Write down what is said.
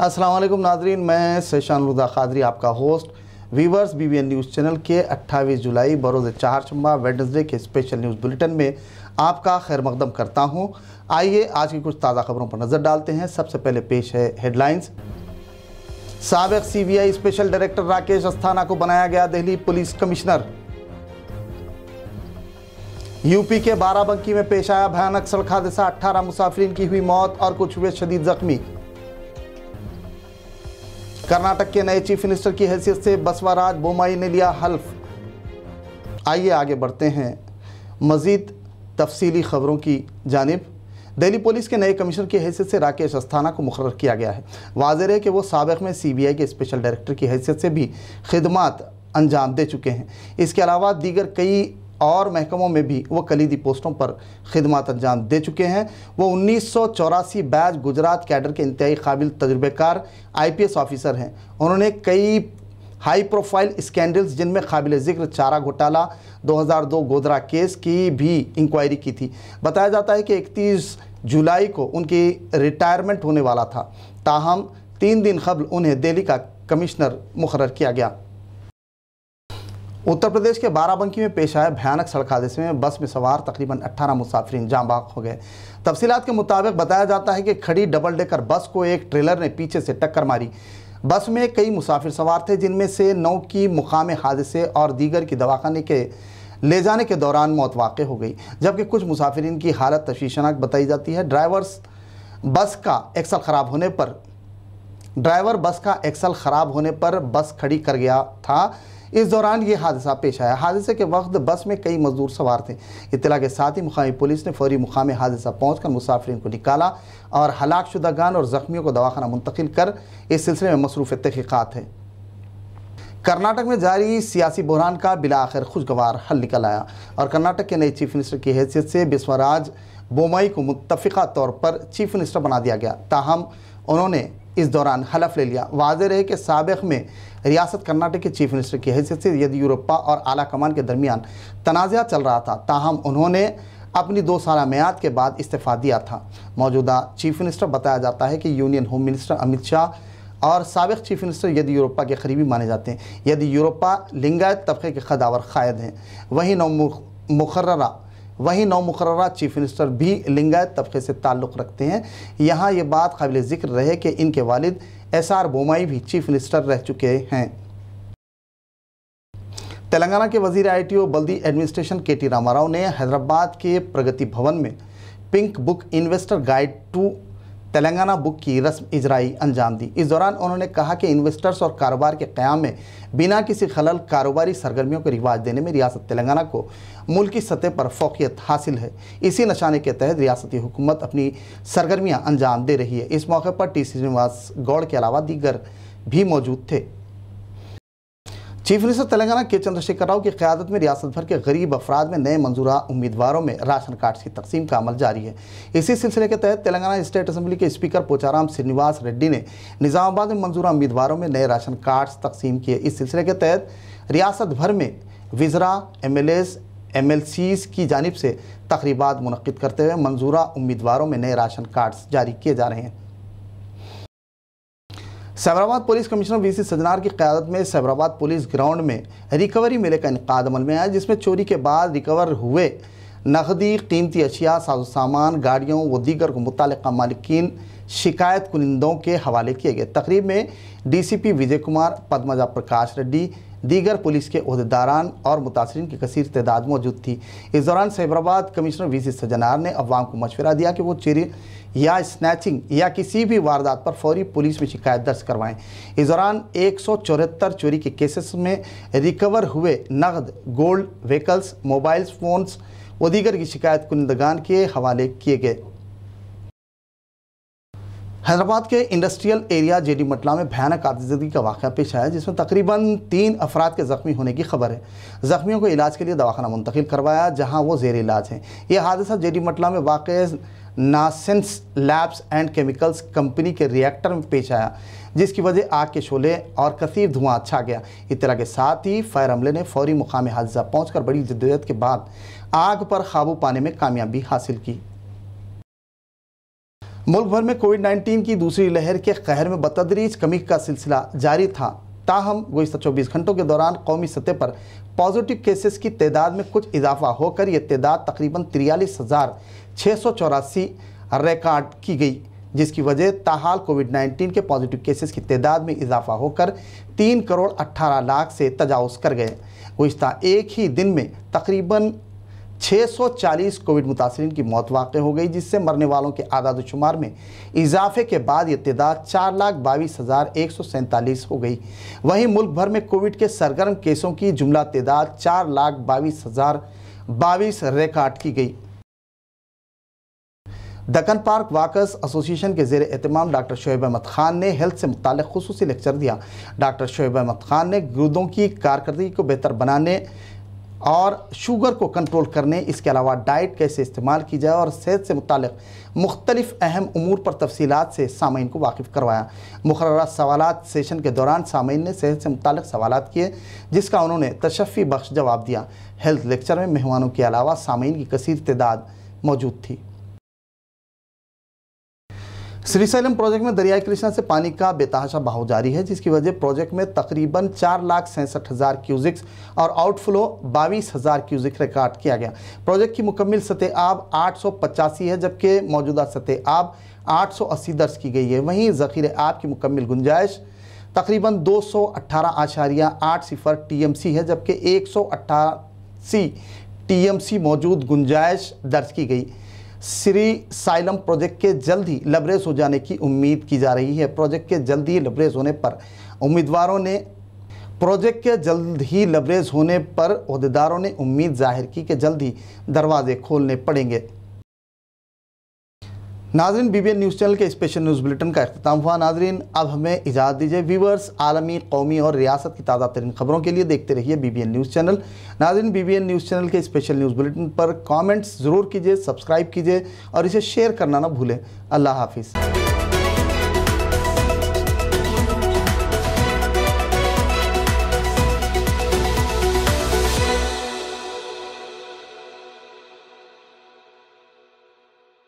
अस्सलाम वालेकुम नाजरीन मैं सैशान रुदा खादरी आपका host viewers BBN news channel के 28 जुलाई बरोज़ चार चारशंबा वेडनेसडे के स्पेशल न्यूज़ बुलेटिन में आपका खैर मकदम करता हूं आइए आज की कुछ ताज़ा खबरों पर नज़र डालते हैं सबसे पहले पेश है हेडलाइंस सबक CBI special director Rakesh Asthana को बनाया गया दिल्ली पुलिस कमिश्नर यूपी के बाराबंकी में पेश आया भयानक सड़क हादसा अट्ठारह मुसाफिरीन की हुई मौत और कुछ हुए शदीद जख्मी कर्नाटक के नए चीफ मिनिस्टर की हैसियत से बसवाराज बोमाई ने लिया हल्फ आइए आगे बढ़ते हैं मज़ीद तफसीली खबरों की जानब दिल्ली पुलिस के नए कमिश्नर की हैसियत से राकेश अस्थाना को मुकर किया गया है वाजिर है कि वो सबक में सी बी आई के स्पेशल डायरेक्टर की हैसियत से भी खदमात अंजाम दे चुके हैं इसके अलावा दीगर कई और महकमों में भी वो कलीदी पोस्टों पर खदमात अंजाम दे चुके हैं वो उन्नीस सौ चौरासी बैच गुजरात कैडर के इंतहाई काबिल तजुर्बेकार आई पी एस ऑफिसर हैं उन्होंने कई हाई प्रोफाइल स्कैंडल्स जिनमें काबिल ज़िक्र चारा घोटाला 2002 गोदरा केस की भी इंक्वायरी की थी बताया जाता है कि 31 जुलाई को उनकी रिटायरमेंट होने वाला था ताहम तीन दिन कबल उन्हें दिल्ली का कमिश्नर मुकर किया गया उत्तर प्रदेश के बाराबंकी में पेश आए भयानक सड़क हादसे में बस में सवार तकरीबन 18 मुसाफिर जाँ बाग हो गए तफसीत के मुताबिक बताया जाता है कि खड़ी डबल डेकर बस को एक ट्रेलर ने पीछे से टक्कर मारी बस में कई मुसाफिर सवार थे जिनमें से नौ की मुकाम हादसे और दीगर की दवाखाने के ले जाने के दौरान मौत वाक़ हो गई जबकि कुछ मुसाफिर की हालत तशीशनाक बताई जाती है ड्राइवर्स बस का एक्सल ख़राब होने पर ड्राइवर बस का एक्सल ख़राब होने पर बस खड़ी कर गया था इस दौरान ये हादसा पेश आया हादसे के वक्त बस में कई मजदूर सवार थे इतला के साथ ही मुकामी पुलिस ने फौरी मुकाम हादसा पहुँच कर मुसाफरीन को निकाला और हलाक गान और ज़ख्मियों को दवाखाना मुंतकिल कर इस सिलसिले में मसरूफ़ तहकीक़ात है कर्नाटक में जारी सियासी बहरान का बिला आखिर खुशगवार हल निकल आया और कर्नाटक के नए चीफ मिनिस्टर की हैसियत से बिस्वराज बोमई को मुतफ़ा तौर पर चीफ मिनिस्टर बना दिया गया ताहम उन्होंने इस दौरान हलफ ले लिया वाज रहे कि सबक में रियासत कर्नाटक के चीफ मिनिस्टर की हैसियत से येदियुरप्पा और आला कमान के दरमियान तनाज़ा चल रहा था ताहम उन्होंने अपनी दो साल मैद के बाद इस्तीफ़ा दिया था मौजूदा चीफ मिनिस्टर बताया जाता है कि union home minister Amit Shah और सबक चीफ मिनिस्टर यदि यूरोपा के करीबी माने जाते हैं यदि लिंगायत तबके के खदावर कायद हैं वहीं नौ मुकर्रा वहीं नौ मुकर चीफ मिनिस्टर भी लिंगायत तबके से ताल्लुक़ रखते हैं यहाँ ये बात काबिल ज़िक्र रहे कि इनके वालिद एस आर बोमाई भी चीफ मिनिस्टर रह चुके हैं तेलंगाना के वजीर आई टी ओ बल्दी एडमिनिस्ट्रेशन के टी रामाराव ने हैदराबाद के प्रगति भवन में pink book investor guide to Telangana book की रस्म इजराई अंजाम दी इस दौरान उन्होंने कहा कि इन्वेस्टर्स और कारोबार के क़्याम में बिना किसी खलल कारोबारी सरगर्मियों को रिवाज देने में रियासत तेलंगाना को मुल्की सतह पर फोकियत हासिल है इसी नशाने के तहत रियासती हुकूमत अपनी सरगर्मियाँ अंजाम दे रही है इस मौके पर टी श्रीनिवास गौड़ के अलावा दीगर भी मौजूद थे चीफ मिनिस्टर तेलंगाना के चंद्रशेखर राव की क्यादत में रियासत भर के गरीब अफराद में नए मंजूरा उम्मीदवारों में राशन कार्ड की तकसीम का अमल जारी है इसी सिलसिले के तहत तेलंगाना स्टेट असम्बली के स्पीकर पोचाराम श्रीनिवास रेड्डी ने निज़ामाबाद में मंजूरा उम्मीदवारों में नए राशन कार्ड्स तकसीम किए इस सिलसिले के तहत रियासत भर में विजरा M L As M L Cs की जानब से तकरीबा मनद करते हुए मंजूरा उम्मीदवारों में नए राशन कार्ड्स जारी किए जा रहे हैं Cyberabad police commissioner V C Sajjanar की क्यादत में सैबराबाद पुलिस ग्राउंड में रिकवरी मेले का इनका अमल में आया जिसमें चोरी के बाद रिकवर हुए नकदी कीमती अशिया साजो सामान गाड़ियों व दीगर को मुतल मालिकीन शिकायत कुनिंदों के हवाले किए गए तकरीब में पी विजय कुमार पद्मजा प्रकाश रेड्डी दीगर पुलिस के अहदेदारान और मुतासरी की कसर तदाद मौजूद थी इस दौरान Cyberabad commissioner V C Sajjanar ने अवाम को मशवरा दिया कि वो चेरी या स्नैचिंग या किसी भी वारदात पर फौरी पुलिस में शिकायत दर्ज करवाएं इस दौरान एक सौ चौहत्तर चोरी के केसेस में रिकवर हुए नकद गोल्ड व्हीकल्स मोबाइल फ़ोन्स व दीगर की शिकायत कुंदगान के हवाले किए गए हैदराबाद के इंडस्ट्रियल एरिया जेडी मटला में भयानक आतिजगी का वाक़ पेश आया जिसमें तकरीबन तीन अफराद के ज़ख्मी होने की खबर है ज़ख्मियों को इलाज के लिए दवाखाना मुंतकिल करवाया जहाँ वो जेर इलाज हैं यह हादसा जेडी मटला में वाक़ नासेंस लैब्स एंड केमिकल्स कंपनी के रिएक्टर में पेश आया जिसकी वजह आग के शोले और कसीर धुआं छा गया इतला के साथ ही फायर अमले ने फौरी मुकाम हादसा पहुँच बड़ी जद्दोजहद के बाद आग पर काबू पाने में कामयाबी हासिल की मुल्क भर में कोविड 19 की दूसरी लहर के कहर में बतदरीज कमी का सिलसिला जारी था ताहम गुजत चौबीस घंटों के दौरान कौमी सतह पर पॉजिटिव केसेस की तदाद में कुछ इजाफा होकर यह तदाद तकरीबन तिरयालीस हज़ार छः सौ चौरासी रिकॉर्ड की गई जिसकी वजह ताहाल कोविड 19 के पॉजिटिव केसेस की तदाद में इजाफा होकर तीन करोड़ अट्ठारह लाख से तजावज़ कर गए गुज्त एक ही दिन में तकरीबन 640 कोविड मुतासरी की मौत वाक़ हो गई जिससे मरने वालों के आदाद शुमार में इजाफे के बाद यह तदाद चार लाख बाईस हज़ार एक सौ सैंतालीस हो गई वहीं मुल्क भर में कोविड के सरगर्म केसों की जुमला तदाद चार लाख बाईस हज़ार बाईस रिकॉर्ड की गई दकन पार्क वाकस एसोसिएशन के जेर अहतमाम डॉक्टर शोएब अहमद ख़ान ने हेल्थ से मुतल खसूस लेक्चर दिया डॉक्टर शोएब अहमद ख़ान ने गुर्दों की कारकर्दगी को बेहतर बनाने और शुगर को कंट्रोल करने इसके अलावा डाइट कैसे इस्तेमाल की जाए और सेहत से मुतल मुख्तलिफ़ अहम अमूर पर तफसीत से सामीन को वाकिफ़ करवाया मुकर सवाल सेशन के दौरान सामीन ने सेहत से मुतल सवाल किए जिसका उन्होंने तशफ़ी बख्श जवाब दिया हेल्थ लेक्चर में मेहमानों के अलावा सामीन की कसर तदाद मौजूद थी श्रीशैलम प्रोजेक्ट में दरियाई कृष्णा से पानी का बेतहाशा बहाव जारी है जिसकी वजह प्रोजेक्ट में तकरीबन चार लाख सैंसठ हज़ार क्यूजिक्स और आउटफ्लो बाईस हज़ार क्यूजिक रिकॉर्ड किया गया प्रोजेक्ट की मुकम्मल सतह आब आठ है जबकि मौजूदा सतह आब आठ दर्ज की गई है वहीं ज़खीर आब की मुकम्मल गुंजाइश तकरीबन दो सौ अट्ठारह आशारिया आठ सिफर टी एम सी है जबकि एक सौ अट्ठासी टी एम सी मौजूद गुंजाइश दर्ज की गई श्री साइलम प्रोजेक्ट के जल्द ही लबरेज हो जाने की उम्मीद की जा रही है प्रोजेक्ट के जल्द ही लबरेज होने पर उम्मीदवारों ने प्रोजेक्ट के जल्द ही लबरेज होने पर अहदेदारों ने उम्मीद जाहिर की कि जल्द ही दरवाजे खोलने पड़ेंगे नाजरीन बीबीएन न्यूज़ चैनल के स्पेशल न्यूज़ बुलेटिन का अख्ताम हुआ नाजरन अब हमें इजाज़त दीजिए व्यूवर्स आलमी कौमी और रियासत की ताज़ा तरीन खबरों के लिए देखते रहिए N news channel B N news channel के स्पेशल न्यूज़ बुलेटिन पर कमेंट्स ज़रूर कीजिए सब्सक्राइब कीजिए और इसे शेयर करना ना भूलें अल्लाह हाफिज़